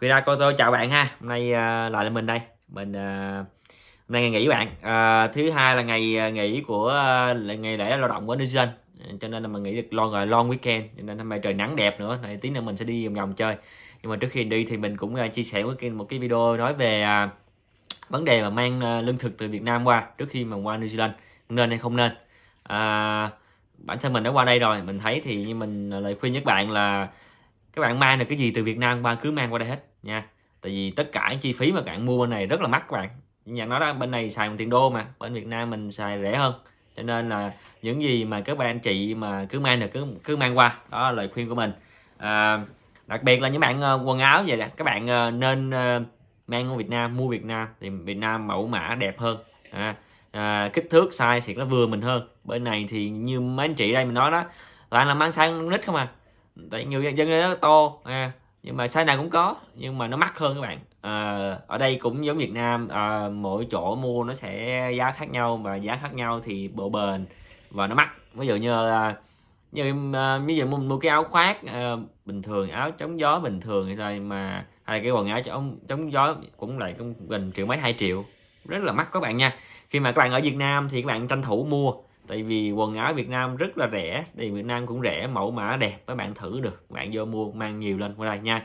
cô Koto chào bạn ha hôm nay uh, lại là mình đây mình uh, hôm nay ngày nghỉ bạn uh, thứ hai là ngày nghỉ của uh, ngày lễ lao động của New Zealand cho nên là mình nghỉ được long rồi long weekend cho nên hôm nay trời nắng đẹp nữa này tí nữa mình sẽ đi vòng vòng chơi nhưng mà trước khi đi thì mình cũng uh, chia sẻ một cái, một cái video nói về uh, vấn đề mà mang uh, lương thực từ Việt Nam qua trước khi mà qua New Zealand nên hay không nên uh, bản thân mình đã qua đây rồi mình thấy thì như mình lời khuyên nhất bạn là các bạn mang được cái gì từ Việt Nam các bạn cứ mang qua đây hết nha tại vì tất cả chi phí mà các bạn mua bên này rất là mắc các bạn nhà nói đó bên này xài bằng tiền đô mà bên Việt Nam mình xài rẻ hơn cho nên là những gì mà các bạn chị mà cứ mang được cứ cứ mang qua đó là lời khuyên của mình à, đặc biệt là những bạn uh, quần áo vậy nè các bạn uh, nên uh, mang ở Việt Nam mua Việt Nam thì Việt Nam mẫu mã đẹp hơn à, à, kích thước size thì nó vừa mình hơn bên này thì như mấy anh chị đây mình nói đó toàn làm mang size nít không à tại nhiều dân đây nó to à, nhưng mà size nào cũng có nhưng mà nó mắc hơn các bạn à, ở đây cũng giống Việt Nam à, mỗi chỗ mua nó sẽ giá khác nhau và giá khác nhau thì bộ bền và nó mắc ví dụ như à, như à, ví dụ mua, mua cái áo khoác à, bình thường áo chống gió bình thường rồi mà hay cái quần áo chống chống gió cũng lại cũng gần triệu mấy hai triệu rất là mắc các bạn nha khi mà các bạn ở Việt Nam thì các bạn tranh thủ mua tại vì quần áo Việt Nam rất là rẻ thì Việt Nam cũng rẻ mẫu mã đẹp các bạn thử được bạn vô mua mang nhiều lên qua đây nha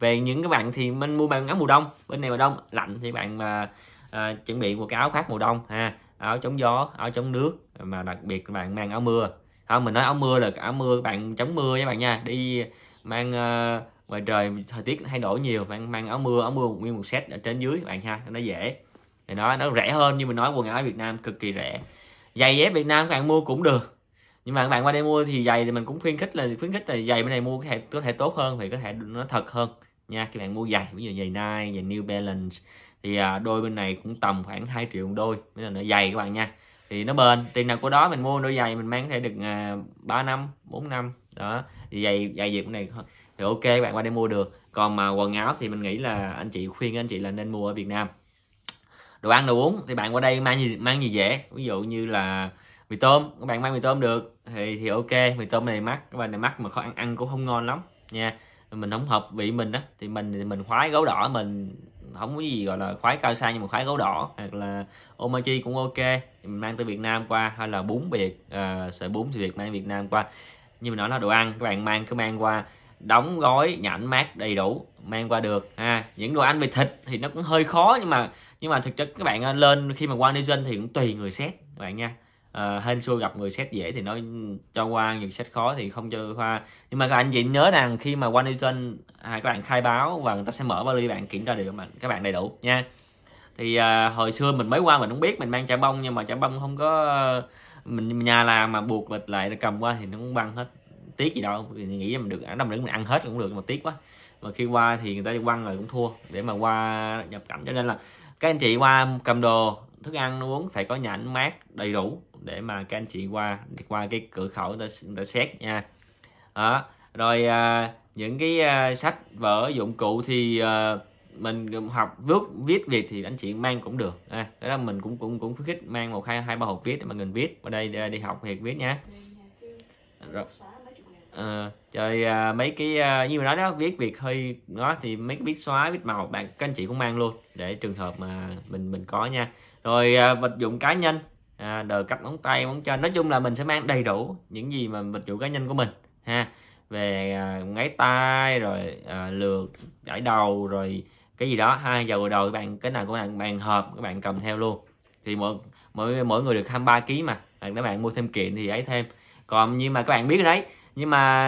về những các bạn thì mình mua bằng áo mùa đông bên này mùa đông lạnh thì bạn mà à, chuẩn bị một cái áo khoác mùa đông ha áo chống gió áo chống nước mà đặc biệt bạn mang áo mưa không mình nói áo mưa là áo mưa bạn chống mưa các bạn nha đi mang uh, ngoài trời thời tiết thay đổi nhiều bạn mang áo mưa áo mưa nguyên một set ở trên dưới bạn ha nó dễ thì nó nó rẻ hơn nhưng mình nói quần áo Việt Nam cực kỳ rẻ giày dép Việt Nam các bạn mua cũng được nhưng mà các bạn qua đây mua thì giày thì mình cũng khuyến khích là khuyến khích là giày bên này mua có thể có thể tốt hơn thì có thể nó thật hơn nha các bạn mua giày ví dụ giày Nike giày New Balance thì à, đôi bên này cũng tầm khoảng 2 triệu một đôi mới là nó giày các bạn nha thì nó bền tiền nào của đó mình mua đôi giày mình mang có thể được à, 3 năm 4 năm đó thì giày giày Việt này thì ok các bạn qua đây mua được còn mà quần áo thì mình nghĩ là anh chị khuyên anh chị là nên mua ở Việt Nam đồ ăn đồ uống thì bạn qua đây mang gì mang gì dễ ví dụ như là mì tôm các bạn mang mì tôm được thì thì ok mì tôm này mắc các bạn này mắc mà khó ăn ăn cũng không ngon lắm nha mình không hợp vị mình á thì mình thì mình khoái gấu đỏ mình không có gì gọi là khoái cao xa nhưng mà khoái gấu đỏ hoặc là omachi cũng ok mình mang từ Việt Nam qua hay là bún Việt à, sợi bún thì Việt mang Việt Nam qua như mình nói là đồ ăn các bạn mang cứ mang qua đóng gói nhãn mát đầy đủ mang qua được ha những đồ ăn về thịt thì nó cũng hơi khó nhưng mà nhưng mà thực chất các bạn ờ, lên khi mà qua new zealand thì cũng tùy người xét các bạn nha à, hên xui gặp người xét dễ thì nó cho qua những xét khó thì không cho qua nhưng mà các anh chị nhớ rằng khi mà qua new zealand à, các bạn khai báo và người ta sẽ mở vali bạn kiểm tra được mà các bạn đầy đủ nha thì à, hồi xưa mình mới qua mình không biết mình mang chả bông nhưng mà chả bông không có ờ, mình nhà làm mà buộc bịch lại cầm qua thì nó cũng băng hết tiếc gì đâu mình nghĩ mình được đâu mình ăn hết cũng được mà tiếc quá mà khi qua thì người ta quăng rồi cũng thua để mà qua nhập cảnh cho nên là các anh chị qua cầm đồ thức ăn uống phải có nhà ảnh mát đầy đủ để mà các anh chị qua qua cái cửa khẩu người ta, người ta xét nha đó rồi à, những cái à, sách vở dụng cụ thì à, mình học viết viết việc thì anh chị mang cũng được à, đó là mình cũng cũng cũng khuyến khích mang một hai hai ba hộp viết để mà mình viết ở đây à, đi học thì viết nha rồi à, ờ, chơi à, mấy cái à, như mình nói đó viết việc hơi đó thì mấy cái viết xóa viết màu bạn các anh chị cũng mang luôn để trường hợp mà mình mình có nha rồi à, vật dụng cá nhân à, đờ cặp móng tay móng chân nói chung là mình sẽ mang đầy đủ những gì mà vật dụng cá nhân của mình ha về à, ngáy tay rồi à, lượt gãi đầu rồi cái gì đó hai dầu đầu các bạn cái nào của bạn bạn hợp các bạn cầm theo luôn thì mỗi mỗi mỗi người được 23 kg mà nếu bạn mua thêm kiện thì ấy thêm còn như mà các bạn biết đấy nhưng mà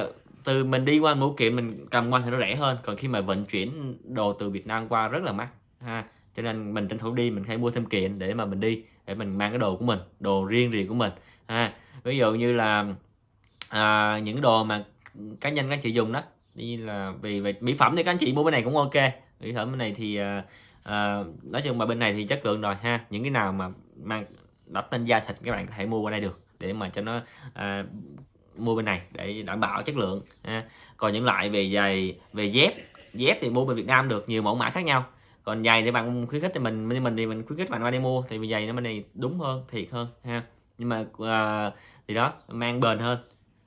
ờ, từ mình đi qua ngũ kiện mình cầm qua thì nó rẻ hơn còn khi mà vận chuyển đồ từ Việt Nam qua rất là mắc ha cho nên mình tranh thủ đi mình hay mua thêm kiện để mà mình đi để mình mang cái đồ của mình đồ riêng riêng của mình ha ví dụ như là à, những đồ mà cá nhân các anh chị dùng đó như là vì về mỹ phẩm thì các anh chị mua bên này cũng ok mỹ phẩm bên này thì à, à, nói chung mà bên này thì chất lượng rồi ha những cái nào mà mang đắp tên da thịt các bạn có thể mua qua đây được để mà cho nó à, mua bên này để đảm bảo chất lượng ha. còn những loại về giày về dép dép thì mua bên Việt Nam được nhiều mẫu mã khác nhau còn giày thì bạn khuyến khích thì mình như mình thì mình khuyến khích bạn qua đi mua thì vì giày nó bên này đúng hơn thiệt hơn ha nhưng mà uh, thì đó mang bền hơn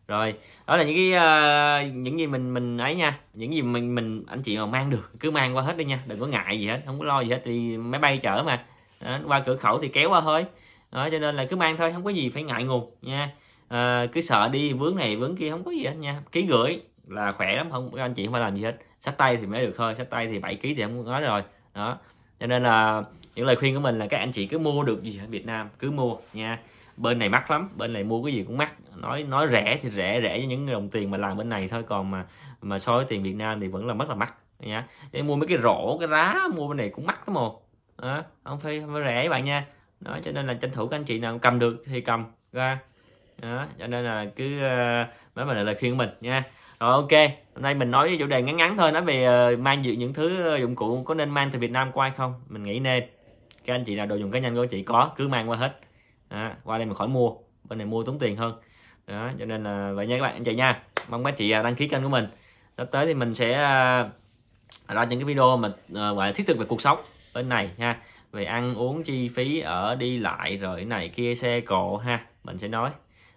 rồi đó là những cái uh, những gì mình mình ấy nha những gì mình mình anh chị mà mang được cứ mang qua hết đi nha đừng có ngại gì hết không có lo gì hết vì máy bay chở mà đó, qua cửa khẩu thì kéo qua thôi đó, cho nên là cứ mang thôi không có gì phải ngại ngùng nha à, cứ sợ đi vướng này vướng kia không có gì hết nha ký gửi là khỏe lắm không các anh chị không phải làm gì hết sách tay thì mới được thôi sách tay thì 7 ký thì không nói rồi đó cho nên là những lời khuyên của mình là các anh chị cứ mua được gì ở Việt Nam cứ mua nha bên này mắc lắm bên này mua cái gì cũng mắc nói nói rẻ thì rẻ rẻ cho những đồng tiền mà làm bên này thôi còn mà mà so với tiền Việt Nam thì vẫn là mất là mắc nha để mua mấy cái rổ cái rá mua bên này cũng mắc lắm mồ à, không phải, không phải rẻ các bạn nha đó cho nên là tranh thủ các anh chị nào cầm được thì cầm ra đó cho nên là cứ mấy bạn lại là khuyên mình nha rồi ok hôm nay mình nói với chủ đề ngắn ngắn thôi nói về ờ, mang dự những thứ ờ, dụng cụ có nên mang từ việt nam qua hay không mình nghĩ nên các anh chị nào đồ dùng cá nhân của chị có cứ mang qua hết đó. qua đây mình khỏi mua bên này mua tốn tiền hơn đó cho nên là vậy nha các bạn anh chị nha mong các chị ờ, đăng ký kênh của mình sắp tới thì mình sẽ ra những cái video mà gọi là thiết thực về cuộc sống bên này ha về ăn uống chi phí ở đi lại rồi này kia xe cộ ha mình sẽ nói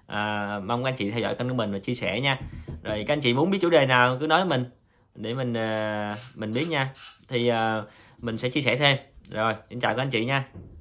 à, mong các anh chị theo dõi kênh của mình và chia sẻ nha rồi các anh chị muốn biết chủ đề nào cứ nói với mình để mình à, mình biết nha thì à, mình sẽ chia sẻ thêm rồi xin chào các anh chị nha